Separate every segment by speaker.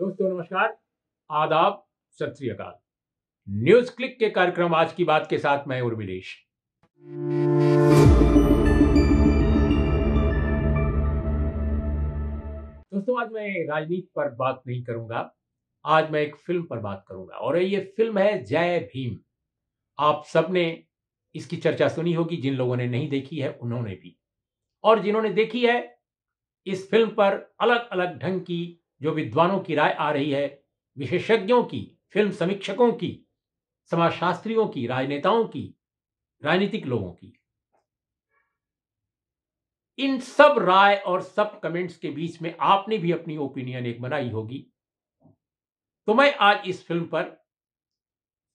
Speaker 1: दोस्तों नमस्कार आदाब सत अकाल न्यूज क्लिक के कार्यक्रम आज की बात के साथ मैं उर्मिलेश दोस्तों आज मैं राजनीति पर बात नहीं करूंगा आज मैं एक फिल्म पर बात करूंगा और ये फिल्म है जय भीम आप सबने इसकी चर्चा सुनी होगी जिन लोगों ने नहीं देखी है उन्होंने भी और जिन्होंने देखी है इस फिल्म पर अलग अलग ढंग की जो विद्वानों की राय आ रही है विशेषज्ञों की फिल्म समीक्षकों की समाजशास्त्रियों की राजनेताओं की राजनीतिक लोगों की इन सब राय और सब कमेंट्स के बीच में आपने भी अपनी ओपिनियन एक बनाई होगी तो मैं आज इस फिल्म पर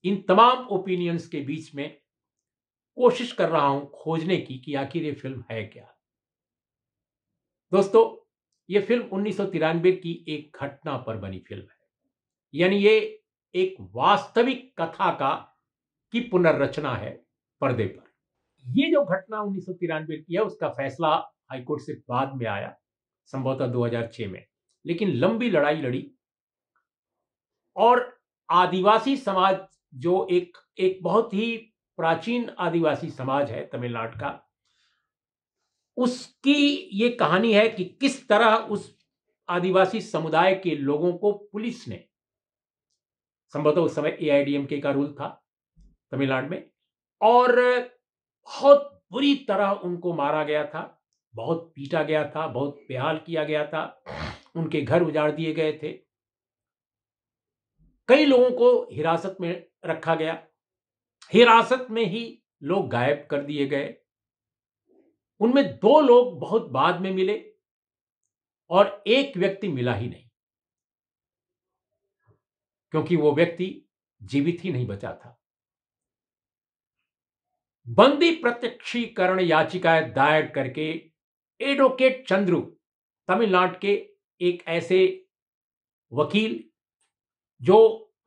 Speaker 1: इन तमाम ओपिनियंस के बीच में कोशिश कर रहा हूं खोजने की कि आखिर ये फिल्म है क्या दोस्तों ये फिल्म उन्नीस की एक घटना पर बनी फिल्म है यानी ये एक वास्तविक कथा का की पुनर्रचना है पर्दे पर ये जो घटना उन्नीस की है उसका फैसला हाईकोर्ट से बाद में आया संभवतः 2006 में लेकिन लंबी लड़ाई लड़ी और आदिवासी समाज जो एक एक बहुत ही प्राचीन आदिवासी समाज है तमिलनाडु का उसकी ये कहानी है कि किस तरह उस आदिवासी समुदाय के लोगों को पुलिस ने संभवतः उस समय एआईडीएमके का रूल था तमिलनाडु में और बहुत बुरी तरह उनको मारा गया था बहुत पीटा गया था बहुत बेहाल किया गया था उनके घर उजाड़ दिए गए थे कई लोगों को हिरासत में रखा गया हिरासत में ही लोग गायब कर दिए गए उनमें दो लोग बहुत बाद में मिले और एक व्यक्ति मिला ही नहीं क्योंकि वो व्यक्ति जीवित ही नहीं बचा था बंदी प्रत्यक्षीकरण याचिकाएं दायर करके एडवोकेट चंद्रू तमिलनाडु के एक ऐसे वकील जो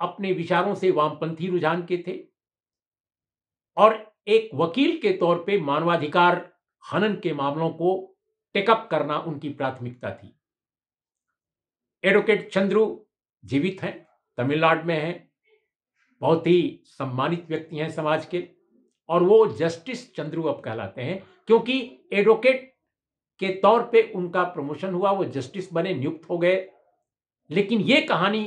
Speaker 1: अपने विचारों से वामपंथी रुझान के थे और एक वकील के तौर पे मानवाधिकार हनन के मामलों को टेकअप करना उनकी प्राथमिकता थी एडवोकेट चंद्रू जीवित हैं तमिलनाडु में हैं बहुत ही सम्मानित व्यक्ति हैं समाज के और वो जस्टिस चंद्रू अब कहलाते हैं क्योंकि एडवोकेट के तौर पे उनका प्रमोशन हुआ वो जस्टिस बने नियुक्त हो गए लेकिन ये कहानी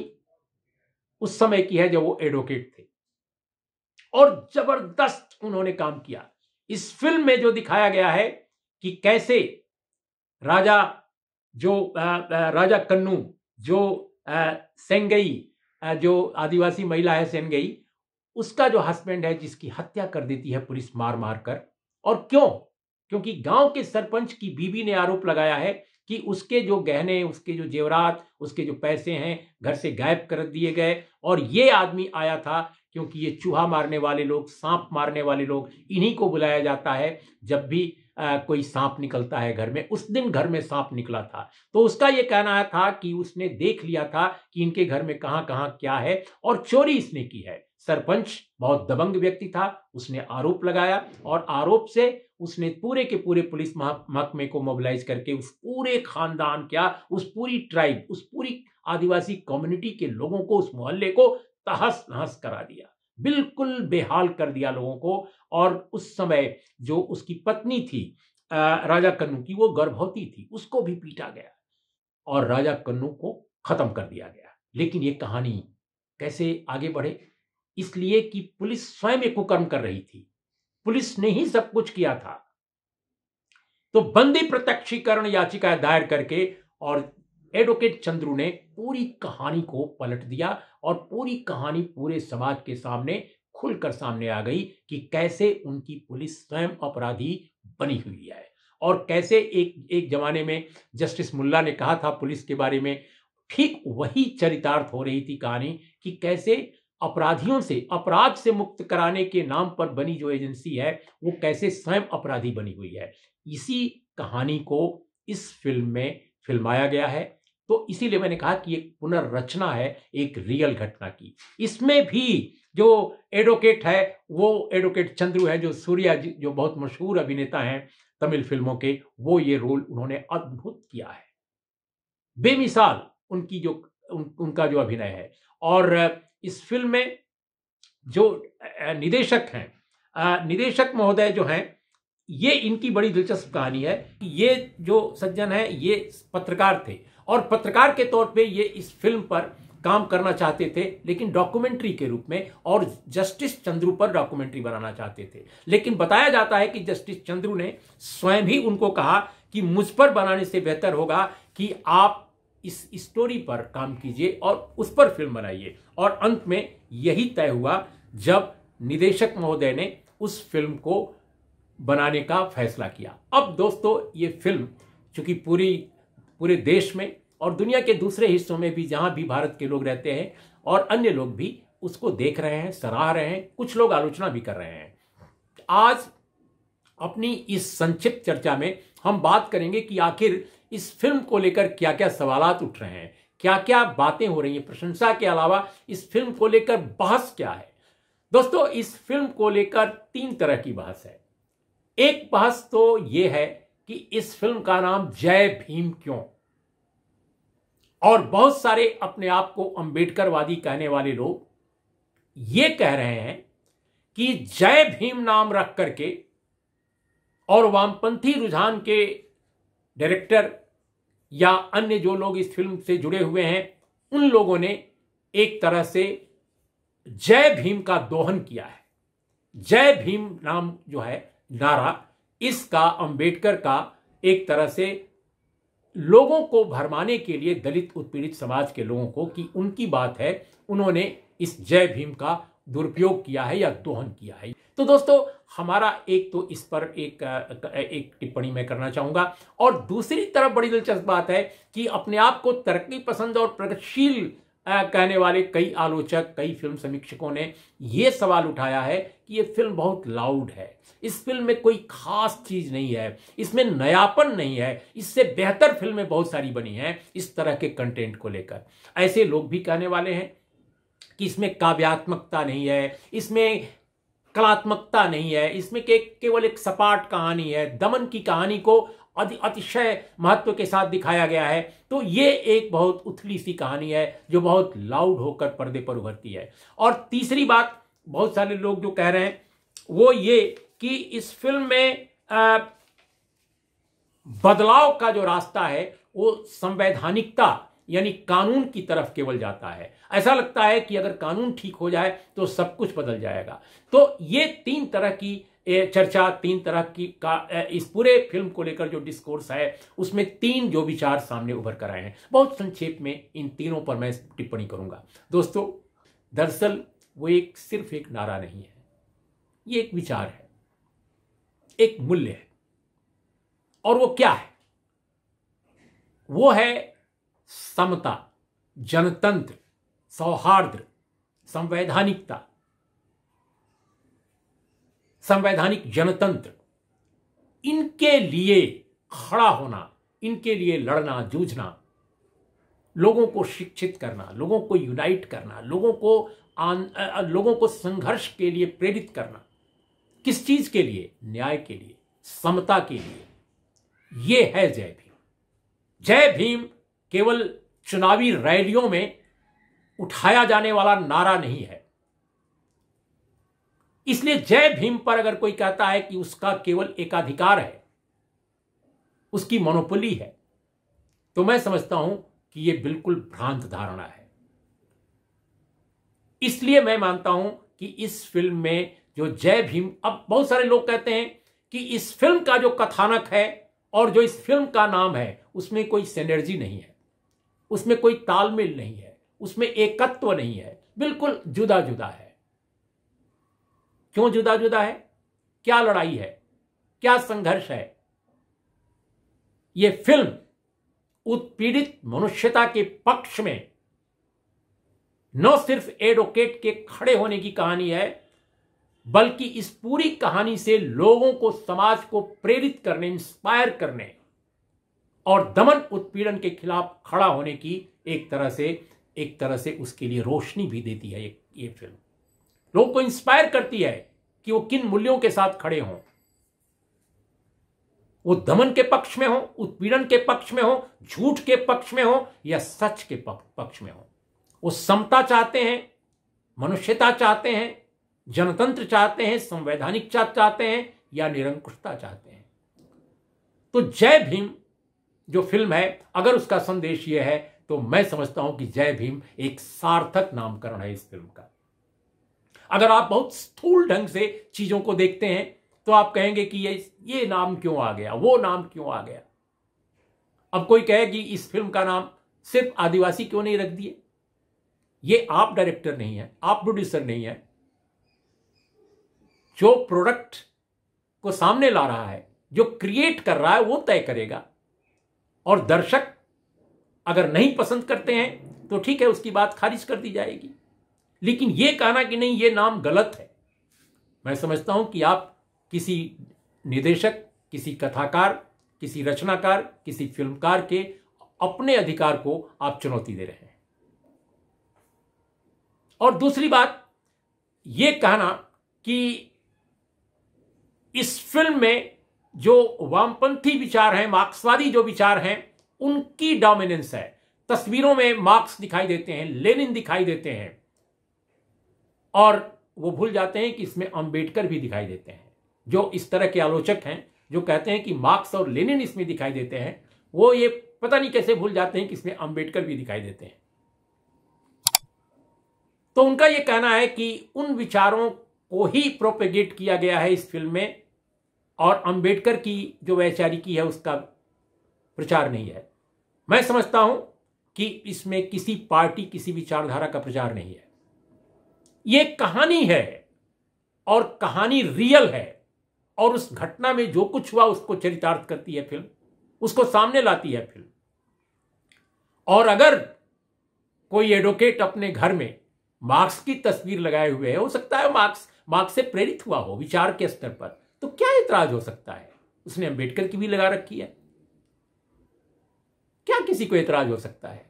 Speaker 1: उस समय की है जब वो एडवोकेट थे और जबरदस्त उन्होंने काम किया इस फिल्म में जो दिखाया गया है कि कैसे राजा जो राजा कन्नू जो सेंगई जो आदिवासी महिला है सेंगई उसका जो हस्बैंड है जिसकी हत्या कर देती है पुलिस मार मार कर और क्यों क्योंकि गांव के सरपंच की बीबी ने आरोप लगाया है कि उसके जो गहने उसके जो जेवरात उसके जो पैसे हैं घर से गायब कर दिए गए और ये आदमी आया था क्योंकि ये चूहा मारने वाले लोग सांप मारने वाले लोग इन्हीं को बुलाया जाता है जब भी आ, कोई सांप निकलता है घर में उस दिन घर में सांप निकला था तो उसका ये कहना था कि उसने देख लिया था कि इनके घर में कहाँ कहाँ क्या है और चोरी इसने की है सरपंच बहुत दबंग व्यक्ति था उसने आरोप लगाया और आरोप से उसने पूरे के पूरे पुलिस महकमे को मोबिलाइज करके उस पूरे खानदान क्या उस पूरी ट्राइब उस पूरी आदिवासी कम्युनिटी के लोगों को उस मोहल्ले को तहस नहस करा दिया बिल्कुल बेहाल कर दिया लोगों को और उस समय जो उसकी पत्नी थी राजा कन्नू की वो गर्भवती थी उसको भी पीटा गया और राजा कन्नू को खत्म कर दिया गया लेकिन ये कहानी कैसे आगे बढ़े इसलिए कि पुलिस स्वयं एक कुकर्म कर रही थी पुलिस ने ही सब कुछ किया था तो बंदी प्रत्यक्षीकरण याचिका दायर करके और एडवोकेट चंद्रू ने पूरी कहानी को पलट दिया और पूरी कहानी पूरे समाज के सामने खुलकर सामने आ गई कि कैसे उनकी पुलिस स्वयं अपराधी बनी हुई है और कैसे एक एक जमाने में जस्टिस मुल्ला ने कहा था पुलिस के बारे में ठीक वही चरितार्थ हो रही थी कहानी कि कैसे अपराधियों से अपराध से मुक्त कराने के नाम पर बनी जो एजेंसी है वो कैसे स्वयं अपराधी बनी हुई है इसी कहानी को इस फिल्म में फिल्माया गया है तो इसीलिए मैंने कहा कि एक पुनर्रचना है एक रियल घटना की इसमें भी जो एडवोकेट है वो एडवोकेट चंद्रू है जो सूर्या जी जो बहुत मशहूर अभिनेता हैं तमिल फिल्मों के वो ये रोल उन्होंने अद्भुत किया है बेमिसाल उनकी जो उन, उनका जो अभिनय है और इस फिल्म में जो निदेशक हैं निदेशक महोदय जो हैं ये इनकी बड़ी दिलचस्प कहानी है ये जो सज्जन है ये पत्रकार थे और पत्रकार के तौर पे ये इस फिल्म पर काम करना चाहते थे लेकिन डॉक्यूमेंट्री के रूप में और जस्टिस चंद्रू पर डॉक्यूमेंट्री बनाना चाहते थे लेकिन बताया जाता है कि जस्टिस चंद्रू ने स्वयं ही उनको कहा कि मुझ पर बनाने से बेहतर होगा कि आप इस स्टोरी पर काम कीजिए और उस पर फिल्म बनाइए और अंत में यही तय हुआ जब निदेशक महोदय ने उस फिल्म को बनाने का फैसला किया अब दोस्तों ये फिल्म चूंकि पूरी पूरे देश में और दुनिया के दूसरे हिस्सों में भी जहाँ भी भारत के लोग रहते हैं और अन्य लोग भी उसको देख रहे हैं सराह रहे हैं कुछ लोग आलोचना भी कर रहे हैं आज अपनी इस संक्षिप्त चर्चा में हम बात करेंगे कि आखिर इस फिल्म को लेकर क्या क्या सवाल उठ रहे हैं क्या क्या बातें हो रही हैं प्रशंसा के अलावा इस फिल्म को लेकर बहस क्या है दोस्तों इस फिल्म को लेकर तीन तरह की बहस है एक बहस तो ये है कि इस फिल्म का नाम जय भीम क्यों और बहुत सारे अपने आप को अंबेडकरवादी कहने वाले लोग ये कह रहे हैं कि जय भीम नाम रख करके और वामपंथी रुझान के डायरेक्टर या अन्य जो लोग इस फिल्म से जुड़े हुए हैं उन लोगों ने एक तरह से जय भीम का दोहन किया है जय भीम नाम जो है नारा इसका अंबेडकर का एक तरह से लोगों को भरमाने के लिए दलित उत्पीड़ित समाज के लोगों को कि उनकी बात है उन्होंने इस जय भीम का दुरुपयोग किया है या दोहन किया है तो दोस्तों हमारा एक तो इस पर एक एक टिप्पणी मैं करना चाहूंगा और दूसरी तरफ बड़ी दिलचस्प बात है कि अपने आप को तरक्की पसंद और प्रगतिशील कहने वाले कई आलोचक कई फिल्म समीक्षकों ने ये सवाल उठाया है कि ये फिल्म बहुत लाउड है इस फिल्म में कोई खास चीज नहीं है इसमें नयापन नहीं है इससे बेहतर फिल्में बहुत सारी बनी हैं इस तरह के कंटेंट को लेकर ऐसे लोग भी कहने वाले हैं कि इसमें काव्यात्मकता नहीं है इसमें कलात्मकता नहीं है इसमें के, केवल एक सपाट कहानी है दमन की कहानी को अति अतिशय महत्व के साथ दिखाया गया है तो ये एक बहुत उथली सी कहानी है जो बहुत लाउड होकर पर्दे पर उभरती है और तीसरी बात बहुत सारे लोग जो कह रहे हैं वो ये कि इस फिल्म में आ, बदलाव का जो रास्ता है वो संवैधानिकता यानी कानून की तरफ केवल जाता है ऐसा लगता है कि अगर कानून ठीक हो जाए तो सब कुछ बदल जाएगा तो ये तीन तरह की चर्चा तीन तरह की का इस पूरे फिल्म को लेकर जो डिस्कोर्स है उसमें तीन जो विचार सामने उभर कर आए हैं बहुत संक्षेप में इन तीनों पर मैं टिप्पणी करूंगा दोस्तों दरअसल वो एक सिर्फ एक नारा नहीं है ये एक विचार है एक मूल्य है और वो क्या है वो है समता जनतंत्र सौहार्द संवैधानिकता संवैधानिक जनतंत्र इनके लिए खड़ा होना इनके लिए लड़ना जूझना लोगों को शिक्षित करना लोगों को यूनाइट करना लोगों को आन, लोगों को संघर्ष के लिए प्रेरित करना किस चीज के लिए न्याय के लिए समता के लिए यह है जय भीम जय भीम केवल चुनावी रैलियों में उठाया जाने वाला नारा नहीं है इसलिए जय भीम पर अगर कोई कहता है कि उसका केवल एकाधिकार है उसकी मोनोपोली है तो मैं समझता हूं कि यह बिल्कुल भ्रांत धारणा है इसलिए मैं मानता हूं कि इस फिल्म में जो जय भीम अब बहुत सारे लोग कहते हैं कि इस फिल्म का जो कथानक है और जो इस फिल्म का नाम है उसमें कोई सेनर्जी नहीं है उसमें कोई तालमेल नहीं है उसमें एकत्व नहीं है बिल्कुल जुदा जुदा है क्यों जुदा जुदा है क्या लड़ाई है क्या संघर्ष है यह फिल्म उत्पीड़ित मनुष्यता के पक्ष में न सिर्फ एडवोकेट के खड़े होने की कहानी है बल्कि इस पूरी कहानी से लोगों को समाज को प्रेरित करने इंस्पायर करने और दमन उत्पीड़न के खिलाफ खड़ा होने की एक तरह से एक तरह से उसके लिए रोशनी भी देती है ये, ये फिल्म लोगों को इंस्पायर करती है कि वो किन मूल्यों के साथ खड़े हों वो दमन के पक्ष में हो उत्पीड़न के पक्ष में हो झूठ के पक्ष में हो या सच के पक्ष में हो वो समता चाहते हैं मनुष्यता चाहते हैं जनतंत्र चाहते हैं संवैधानिक चाहते हैं या निरंकुशता चाहते हैं तो जय भीम जो फिल्म है अगर उसका संदेश यह है तो मैं समझता हूं कि जय भीम एक सार्थक नामकरण है इस फिल्म का अगर आप बहुत स्थूल ढंग से चीजों को देखते हैं तो आप कहेंगे कि ये ये नाम क्यों आ गया वो नाम क्यों आ गया अब कोई कहे कि इस फिल्म का नाम सिर्फ आदिवासी क्यों नहीं रख दिए ये आप डायरेक्टर नहीं है आप प्रोड्यूसर नहीं है जो प्रोडक्ट को सामने ला रहा है जो क्रिएट कर रहा है वो तय करेगा और दर्शक अगर नहीं पसंद करते हैं तो ठीक है उसकी बात खारिज कर दी जाएगी लेकिन यह कहना कि नहीं ये नाम गलत है मैं समझता हूं कि आप किसी निदेशक किसी कथाकार किसी रचनाकार किसी फिल्मकार के अपने अधिकार को आप चुनौती दे रहे हैं और दूसरी बात यह कहना कि इस फिल्म में जो वामपंथी विचार हैं मार्क्सवादी जो विचार हैं उनकी डोमिनेंस है तस्वीरों में मार्क्स दिखाई देते हैं लेनिन दिखाई देते हैं और वो भूल जाते हैं कि इसमें अंबेडकर भी दिखाई देते हैं जो इस तरह के आलोचक हैं जो कहते हैं कि मार्क्स और लेनिन इसमें दिखाई देते हैं वो ये पता नहीं कैसे भूल जाते हैं कि इसमें अंबेडकर भी दिखाई देते हैं तो उनका यह कहना है कि उन विचारों को ही प्रोपेगेट किया गया है इस फिल्म में और अंबेडकर की जो वैचारिकी है उसका प्रचार नहीं है मैं समझता हूं कि इसमें किसी पार्टी किसी विचारधारा का प्रचार नहीं है ये कहानी है और कहानी रियल है और उस घटना में जो कुछ हुआ उसको चरितार्थ करती है फिल्म उसको सामने लाती है फिल्म और अगर कोई एडवोकेट अपने घर में मार्क्स की तस्वीर लगाए हुए है हो सकता है मार्क्स मार्क्स से प्रेरित हुआ हो विचार के स्तर पर तो क्या इतराज हो सकता है उसने अंबेडकर की भी लगा रखी है क्या किसी को इतराज हो सकता है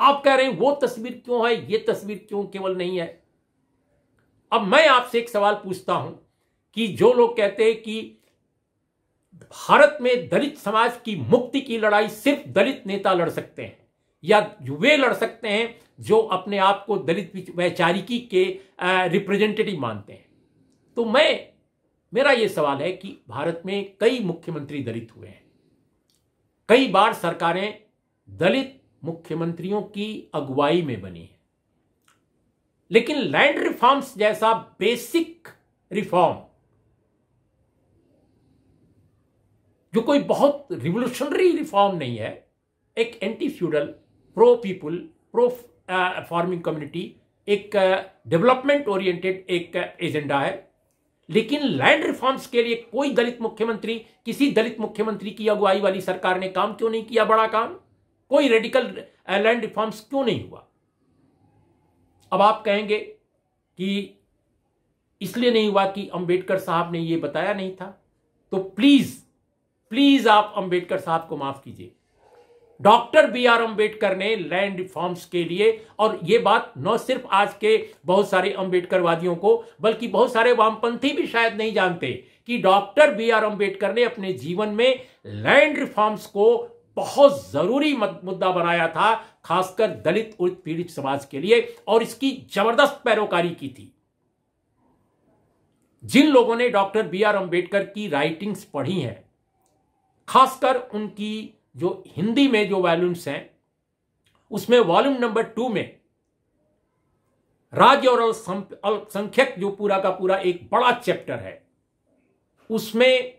Speaker 1: आप कह रहे हैं वो तस्वीर क्यों है ये तस्वीर क्यों केवल नहीं है अब मैं आपसे एक सवाल पूछता हूं कि जो लोग कहते हैं कि भारत में दलित समाज की मुक्ति की लड़ाई सिर्फ दलित नेता लड़ सकते हैं या वे लड़ सकते हैं जो अपने आप को दलित वैचारिकी के रिप्रेजेंटेटिव मानते हैं तो मैं मेरा यह सवाल है कि भारत में कई मुख्यमंत्री दलित हुए हैं कई बार सरकारें दलित मुख्यमंत्रियों की अगुवाई में बनी है लेकिन लैंड रिफॉर्म्स जैसा बेसिक रिफॉर्म जो कोई बहुत रिवोल्यूशनरी रिफॉर्म नहीं है एक anti feudal pro people pro farming community एक डेवलपमेंट uh, ओरिएंटेड एक एजेंडा uh, है लेकिन लैंड रिफॉर्म्स के लिए कोई दलित मुख्यमंत्री किसी दलित मुख्यमंत्री की अगुवाई वाली सरकार ने काम क्यों नहीं किया बड़ा काम कोई रेडिकल लैंड रिफॉर्म्स क्यों नहीं हुआ अब आप कहेंगे कि इसलिए नहीं हुआ कि अंबेडकर साहब ने यह बताया नहीं था तो प्लीज प्लीज आप अंबेडकर साहब को माफ कीजिए डॉक्टर बी आर अंबेडकर ने लैंड रिफॉर्म्स के लिए और यह बात न सिर्फ आज के बहुत सारे अंबेडकरवादियों को बल्कि बहुत सारे वामपंथी भी शायद नहीं जानते कि डॉक्टर बी आर अंबेडकर ने अपने जीवन में लैंड रिफॉर्म्स को बहुत जरूरी मुद्दा बनाया था खासकर दलित पीड़ित समाज के लिए और इसकी जबरदस्त पैरोकारी की थी जिन लोगों ने डॉक्टर बी आर अंबेडकर की राइटिंग्स पढ़ी हैं खासकर उनकी जो हिंदी में जो वॉल्यूम्स हैं उसमें वॉल्यूम नंबर टू में राज्य और अल्पसंख्यक जो पूरा का पूरा एक बड़ा चैप्टर है उसमें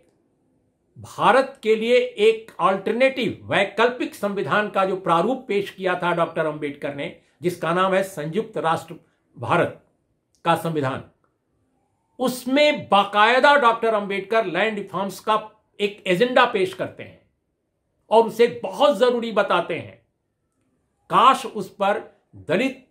Speaker 1: भारत के लिए एक ऑल्टरनेटिव वैकल्पिक संविधान का जो प्रारूप पेश किया था डॉक्टर अंबेडकर ने जिसका नाम है संयुक्त राष्ट्र भारत का संविधान उसमें बाकायदा डॉक्टर अंबेडकर लैंड रिफॉर्म्स का एक एजेंडा पेश करते हैं और उसे बहुत जरूरी बताते हैं काश उस पर दलित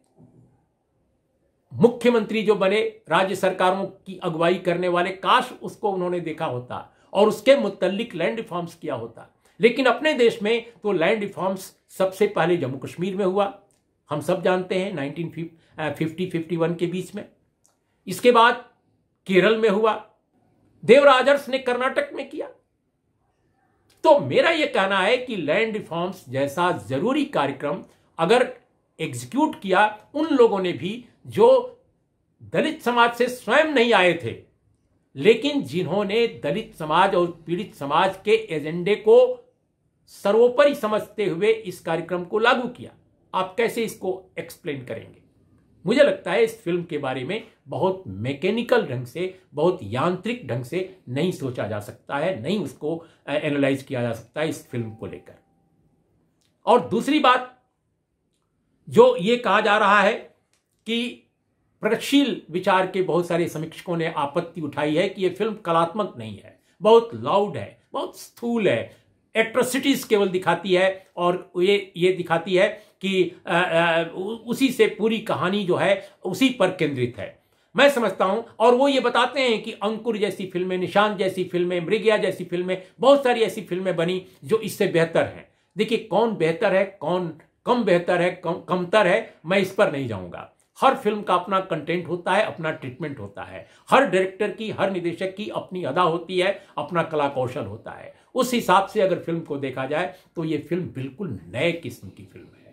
Speaker 1: मुख्यमंत्री जो बने राज्य सरकारों की अगुवाई करने वाले काश उसको उन्होंने देखा होता और उसके मुतलिक लैंड रिफॉर्म्स किया होता लेकिन अपने देश में तो लैंड रिफॉर्म्स सबसे पहले जम्मू कश्मीर में हुआ हम सब जानते हैं नाइनटीन फिफ्टी फिफ्टी वन के बीच में इसके बाद केरल में हुआ देवराजर्स ने कर्नाटक में किया तो मेरा यह कहना है कि लैंड रिफॉर्म्स जैसा जरूरी कार्यक्रम अगर एग्जीक्यूट किया उन लोगों ने भी जो दलित समाज से स्वयं नहीं आए थे लेकिन जिन्होंने दलित समाज और पीड़ित समाज के एजेंडे को सर्वोपरि समझते हुए इस कार्यक्रम को लागू किया आप कैसे इसको एक्सप्लेन करेंगे मुझे लगता है इस फिल्म के बारे में बहुत मैकेनिकल ढंग से बहुत यांत्रिक ढंग से नहीं सोचा जा सकता है नहीं उसको एनालाइज किया जा सकता है इस फिल्म को लेकर और दूसरी बात जो ये कहा जा रहा है कि प्रगतिशील विचार के बहुत सारे समीक्षकों ने आपत्ति उठाई है कि यह फिल्म कलात्मक नहीं है बहुत लाउड है बहुत स्थूल है एट्रोसिटीज केवल दिखाती है और ये ये दिखाती है कि आ, आ, उसी से पूरी कहानी जो है उसी पर केंद्रित है मैं समझता हूं और वो ये बताते हैं कि अंकुर जैसी फिल्में निशान जैसी फिल्में मृगया जैसी फिल्में बहुत सारी ऐसी फिल्में बनी जो इससे बेहतर हैं देखिए कौन बेहतर है कौन कम बेहतर है कम कमतर है मैं इस पर नहीं जाऊंगा हर फिल्म का अपना कंटेंट होता है अपना ट्रीटमेंट होता है हर डायरेक्टर की हर निदेशक की अपनी अदा होती है अपना कला कौशल होता है उस हिसाब से अगर फिल्म को देखा जाए तो ये फिल्म बिल्कुल नए किस्म की फिल्म है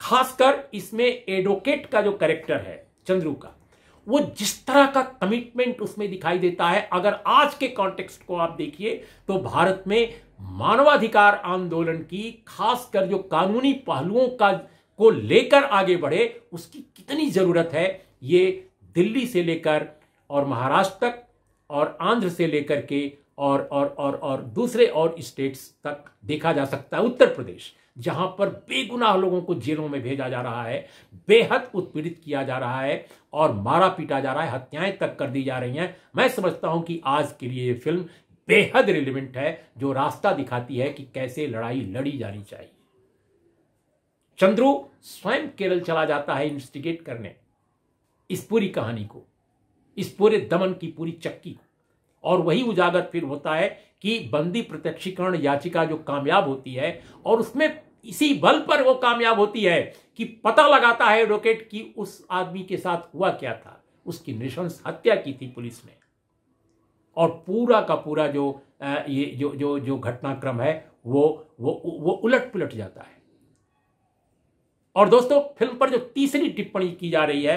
Speaker 1: खासकर इसमें एडवोकेट का जो कैरेक्टर है चंद्रू का वो जिस तरह का कमिटमेंट उसमें दिखाई देता है अगर आज के कॉन्टेक्स्ट को आप देखिए तो भारत में मानवाधिकार आंदोलन की खासकर जो कानूनी पहलुओं का को लेकर आगे बढ़े उसकी कितनी जरूरत है ये दिल्ली से लेकर और महाराष्ट्र तक और आंध्र से लेकर के और और और और दूसरे और स्टेट्स तक देखा जा सकता है उत्तर प्रदेश जहां पर बेगुनाह लोगों को जेलों में भेजा जा रहा है बेहद उत्पीड़ित किया जा रहा है और मारा पीटा जा रहा है हत्याएं तक कर दी जा रही हैं मैं समझता हूं कि आज के लिए ये फिल्म बेहद रिलेवेंट है जो रास्ता दिखाती है कि कैसे लड़ाई लड़ी जानी चाहिए चंद्रु स्वयं केरल चला जाता है इन्वेस्टिगेट करने इस पूरी कहानी को इस पूरे दमन की पूरी चक्की को और वही उजागर फिर होता है कि बंदी प्रत्यक्षीकरण याचिका जो कामयाब होती है और उसमें इसी बल पर वो कामयाब होती है कि पता लगाता है एडवोकेट कि उस आदमी के साथ हुआ क्या था उसकी निशंस हत्या की थी पुलिस ने और पूरा का पूरा जो ये जो जो जो घटनाक्रम है वो वो वो उलट पुलट जाता है और दोस्तों फिल्म पर जो तीसरी टिप्पणी की जा रही है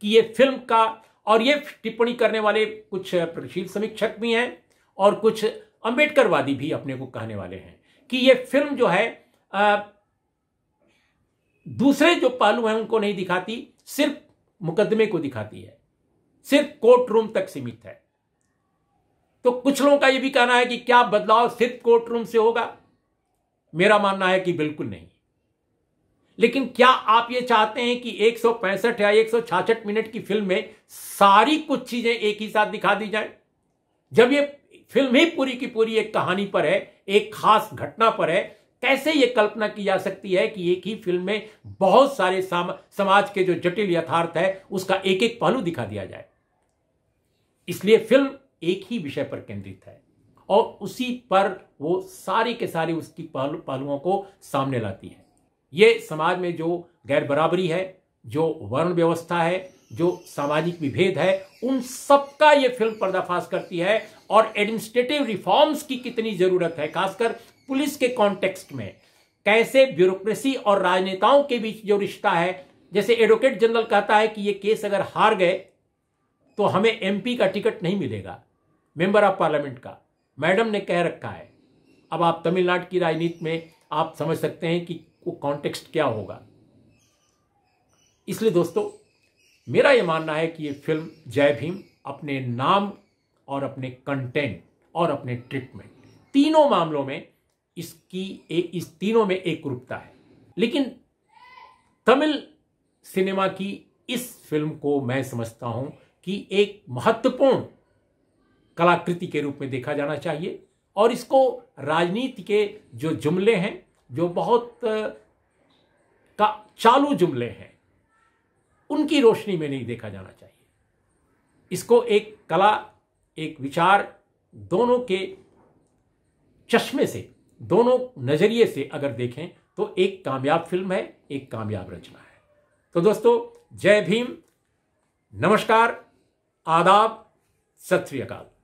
Speaker 1: कि ये फिल्म का और ये टिप्पणी करने वाले कुछ प्रशील समीक्षक भी हैं और कुछ अंबेडकरवादी भी अपने को कहने वाले हैं कि ये फिल्म जो है आ, दूसरे जो पहलू हैं उनको नहीं दिखाती सिर्फ मुकदमे को दिखाती है सिर्फ कोर्ट रूम तक सीमित है तो कुछ लोगों का यह भी कहना है कि क्या बदलाव सिर्फ कोर्ट रूम से होगा मेरा मानना है कि बिल्कुल नहीं लेकिन क्या आप ये चाहते हैं कि एक या एक मिनट की फिल्म में सारी कुछ चीजें एक ही साथ दिखा दी जाए जब ये फिल्म ही पूरी की पूरी एक कहानी पर है एक खास घटना पर है कैसे यह कल्पना की जा सकती है कि एक ही फिल्म में बहुत सारे साम, समाज के जो जटिल यथार्थ है उसका एक एक पहलू दिखा दिया जाए इसलिए फिल्म एक ही विषय पर केंद्रित है और उसी पर वो सारी के सारी उसकी पहलुओं को सामने लाती है ये समाज में जो गैर बराबरी है जो वर्ण व्यवस्था है जो सामाजिक विभेद है उन सब का ये फिल्म पर्दाफाश करती है और एडमिनिस्ट्रेटिव रिफॉर्म्स की कितनी जरूरत है खासकर पुलिस के कॉन्टेक्स्ट में कैसे ब्यूरोक्रेसी और राजनेताओं के बीच जो रिश्ता है जैसे एडवोकेट जनरल कहता है कि ये केस अगर हार गए तो हमें एमपी का टिकट नहीं मिलेगा मेंबर ऑफ पार्लियामेंट का मैडम ने कह रखा है अब आप तमिलनाडु की राजनीति में आप समझ सकते हैं कि वो कॉन्टेक्स्ट क्या होगा इसलिए दोस्तों मेरा ये मानना है कि ये फिल्म जय भीम अपने नाम और अपने कंटेंट और अपने ट्रीटमेंट तीनों मामलों में इसकी ए, इस तीनों में एक रूपता है लेकिन तमिल सिनेमा की इस फिल्म को मैं समझता हूं कि एक महत्वपूर्ण कलाकृति के रूप में देखा जाना चाहिए और इसको राजनीति के जो जुमले हैं जो बहुत का चालू जुमले हैं उनकी रोशनी में नहीं देखा जाना चाहिए इसको एक कला एक विचार दोनों के चश्मे से दोनों नज़रिए से अगर देखें तो एक कामयाब फिल्म है एक कामयाब रचना है तो दोस्तों जय भीम नमस्कार आदाब सत श्री अकाल